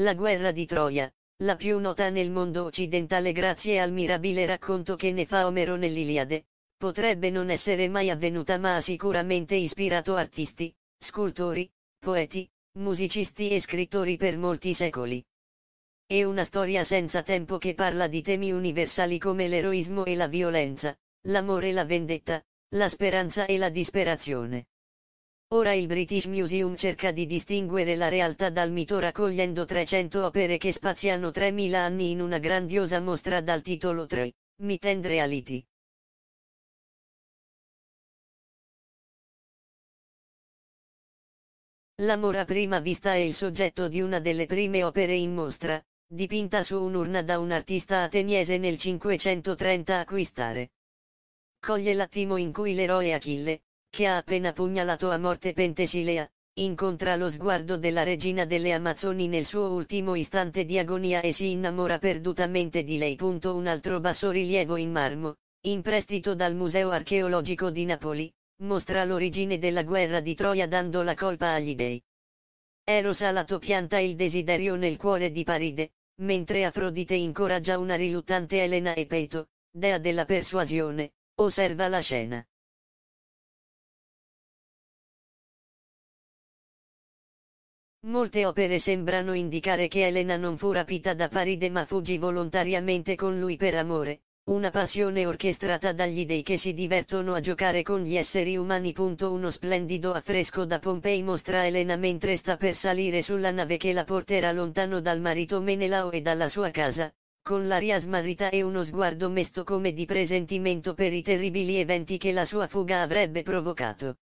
La guerra di Troia, la più nota nel mondo occidentale grazie al mirabile racconto che ne fa Omero nell'Iliade, potrebbe non essere mai avvenuta ma ha sicuramente ispirato artisti, scultori, poeti, musicisti e scrittori per molti secoli. È una storia senza tempo che parla di temi universali come l'eroismo e la violenza, l'amore e la vendetta, la speranza e la disperazione. Ora il British Museum cerca di distinguere la realtà dal mito raccogliendo 300 opere che spaziano 3.000 anni in una grandiosa mostra dal titolo 3, Myth and Reality. L'amore a prima vista è il soggetto di una delle prime opere in mostra, dipinta su un'urna da un artista ateniese nel 530 a acquistare. Coglie l'attimo in cui l'eroe Achille, che ha appena pugnalato a morte Pentesilea, incontra lo sguardo della regina delle Amazzoni nel suo ultimo istante di agonia e si innamora perdutamente di lei. Un altro bassorilievo in marmo, in prestito dal Museo archeologico di Napoli, mostra l'origine della guerra di Troia dando la colpa agli dei. Eros alato pianta il desiderio nel cuore di Paride, mentre Afrodite incoraggia una riluttante Elena e Peto, dea della persuasione, osserva la scena. Molte opere sembrano indicare che Elena non fu rapita da Paride ma fuggì volontariamente con lui per amore, una passione orchestrata dagli dei che si divertono a giocare con gli esseri umani. Uno splendido affresco da Pompei mostra Elena mentre sta per salire sulla nave che la porterà lontano dal marito Menelao e dalla sua casa, con l'aria smarrita e uno sguardo mesto come di presentimento per i terribili eventi che la sua fuga avrebbe provocato.